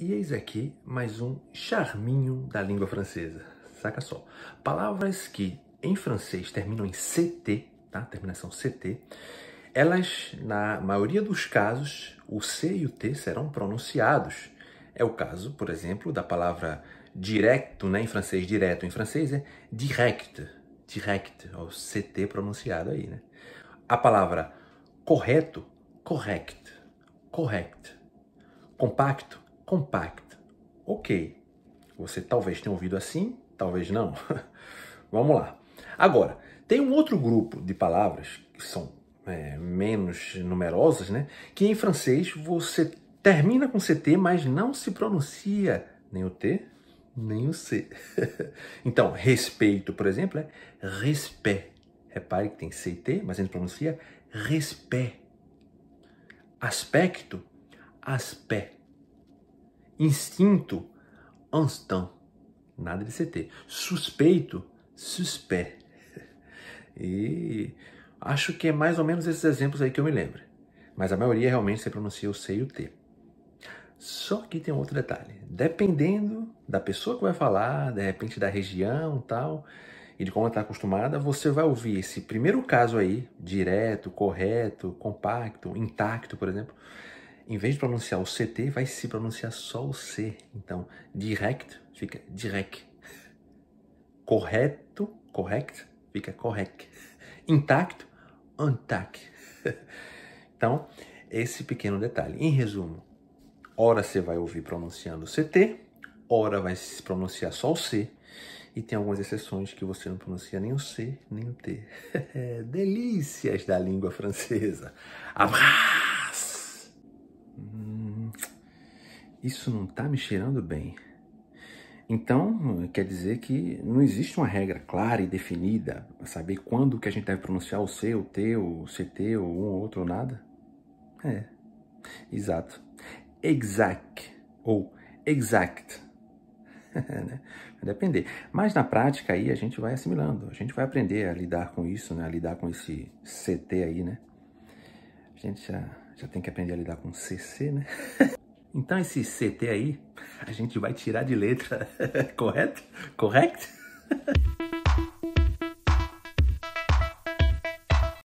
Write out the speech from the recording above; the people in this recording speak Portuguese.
E eis aqui mais um charminho da língua francesa. Saca só. Palavras que em francês terminam em CT, tá? Terminação CT. Elas, na maioria dos casos, o C e o T serão pronunciados. É o caso, por exemplo, da palavra direto, né? Em francês, direto. Em francês é direct. Direct, o CT pronunciado aí, né? A palavra correto, correct. Correct. Compacto, compacta. Ok, você talvez tenha ouvido assim, talvez não. Vamos lá. Agora, tem um outro grupo de palavras que são é, menos numerosas, né? Que em francês você termina com CT, mas não se pronuncia nem o T, nem o C. então, respeito, por exemplo, é respect. Repare que tem C e T, mas a gente pronuncia respect. Aspecto, aspect instinto, instant, nada de CT, suspeito, suspé. E acho que é mais ou menos esses exemplos aí que eu me lembro. Mas a maioria realmente você pronuncia o C e o T. Só que tem um outro detalhe. Dependendo da pessoa que vai falar, de repente da região tal, e de como ela está acostumada, você vai ouvir esse primeiro caso aí, direto, correto, compacto, intacto, por exemplo, em vez de pronunciar o CT, vai se pronunciar só o C. Então, direct fica direct. Correto, correct, fica correct. Intacto, intact. Então, esse pequeno detalhe. Em resumo, hora você vai ouvir pronunciando o CT, hora vai se pronunciar só o C. E tem algumas exceções que você não pronuncia nem o C, nem o T. Delícias da língua francesa. Abraço! isso não está me cheirando bem. Então, quer dizer que não existe uma regra clara e definida para saber quando que a gente deve pronunciar o C, o T, o CT, ou um ou outro ou nada? É, exato. Exact ou exact. Né? Vai depender. Mas na prática aí a gente vai assimilando, a gente vai aprender a lidar com isso, né? a lidar com esse CT aí, né? A gente já, já tem que aprender a lidar com CC, né? Então esse CT aí, a gente vai tirar de letra, correto?